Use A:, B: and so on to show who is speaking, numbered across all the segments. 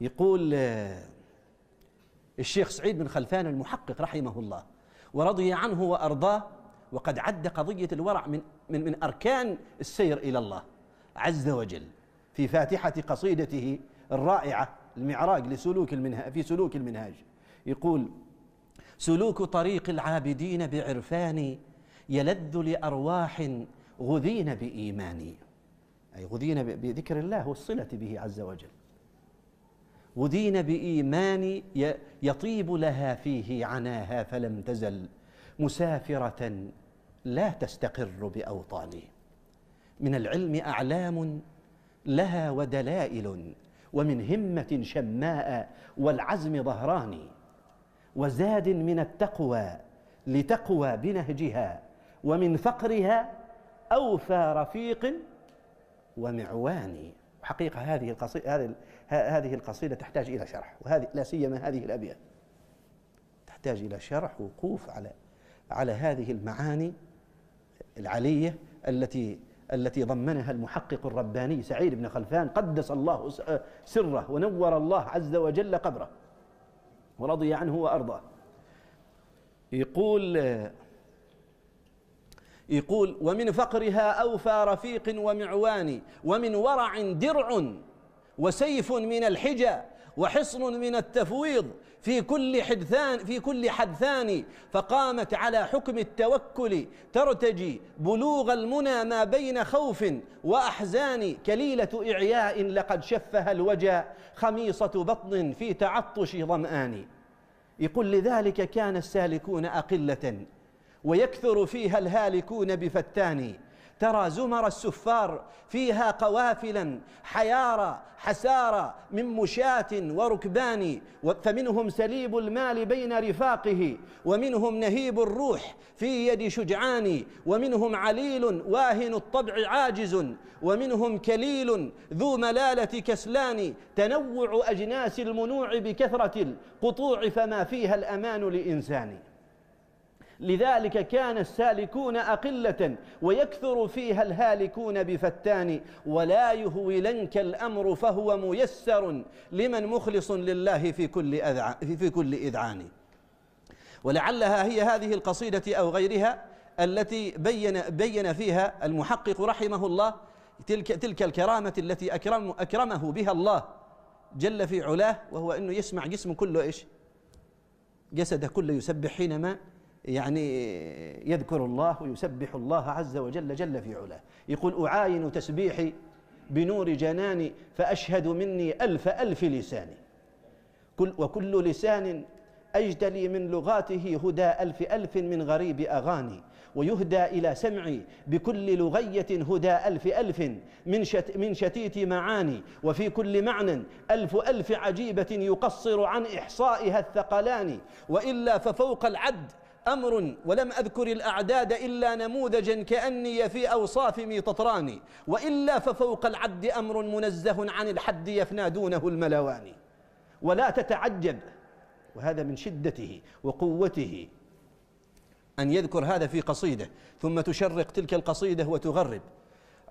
A: يقول آه، الشيخ سعيد بن خلفان المحقق رحمه الله ورضي عنه وارضاه وقد عد قضيه الورع من من من اركان السير الى الله عز وجل في فاتحه قصيدته الرائعه المعراج لسلوك المنهاج في سلوك المنهاج يقول سلوك طريق العابدين بعرفان يلذ لارواح غذين بايمان اي غذين بذكر الله والصله به عز وجل غدين بإيمان يطيب لها فيه عناها فلم تزل مسافرة لا تستقر بأوطاني من العلم أعلام لها ودلائل ومن همة شماء والعزم ظهران وزاد من التقوى لتقوى بنهجها ومن فقرها أوفى رفيق ومعوان حقيقة هذه القصيدة هذه هذه القصيدة تحتاج إلى شرح وهذه لا سيما هذه الأبيات تحتاج إلى شرح وقوف على على هذه المعاني العلية التي التي ضمنها المحقق الرباني سعيد بن خلفان قدس الله سره ونور الله عز وجل قبره ورضي عنه وأرضاه يقول يقول ومن فقرها أوفى رفيق ومعوان ومن ورع درع وسيف من الحجى وحصن من التفويض في كل حدثان في كل حدثان فقامت على حكم التوكل ترتجي بلوغ المنى ما بين خوف واحزان كليله اعياء لقد شفها الوجا خميصه بطن في تعطش ظمان يقول لذلك كان السالكون اقله ويكثر فيها الهالكون بفتان ترى زمر السفار فيها قوافلا حيارى حسارى من مشاة وركبان فمنهم سليب المال بين رفاقه ومنهم نهيب الروح في يد شجعان ومنهم عليل واهن الطبع عاجز ومنهم كليل ذو ملالة كسلان تنوع أجناس المنوع بكثرة القطوع فما فيها الأمان لإنسان لذلك كان السالكون أقلة ويكثر فيها الهالكون بفتان ولا يهولنك الأمر فهو ميسر لمن مخلص لله في كل, أذع في كل إذعان ولعلها هي هذه القصيدة أو غيرها التي بين, بين فيها المحقق رحمه الله تلك, تلك الكرامة التي أكرم أكرمه بها الله جل في علاه وهو أنه يسمع جسم كله إيش جسد كله يسبح حينما يعني يذكر الله ويسبح الله عز وجل جل في علاه يقول أعاين تسبيحي بنور جناني فأشهد مني ألف ألف لسان كل وكل لسان أجدلي من لغاته هدى ألف ألف من غريب أغاني ويهدى إلى سمعي بكل لغية هدى ألف ألف من, شت من شتيت معاني وفي كل معنى ألف ألف عجيبة يقصر عن إحصائها الثقلان وإلا ففوق العد أمر ولم أذكر الأعداد إلا نموذجا كأني في أوصاف مي تطراني وإلا ففوق العد أمر منزه عن الحد يفنى دونه الملواني ولا تتعجب وهذا من شدته وقوته أن يذكر هذا في قصيدة ثم تشرق تلك القصيدة وتغرب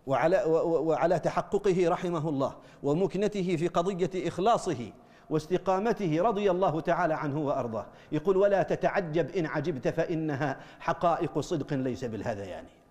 A: وعلى, وعلى تحققه رحمه الله ومكنته في قضية إخلاصه واستقامته رضي الله تعالى عنه وأرضاه يقول ولا تتعجب إن عجبت فإنها حقائق صدق ليس بالهذيان يعني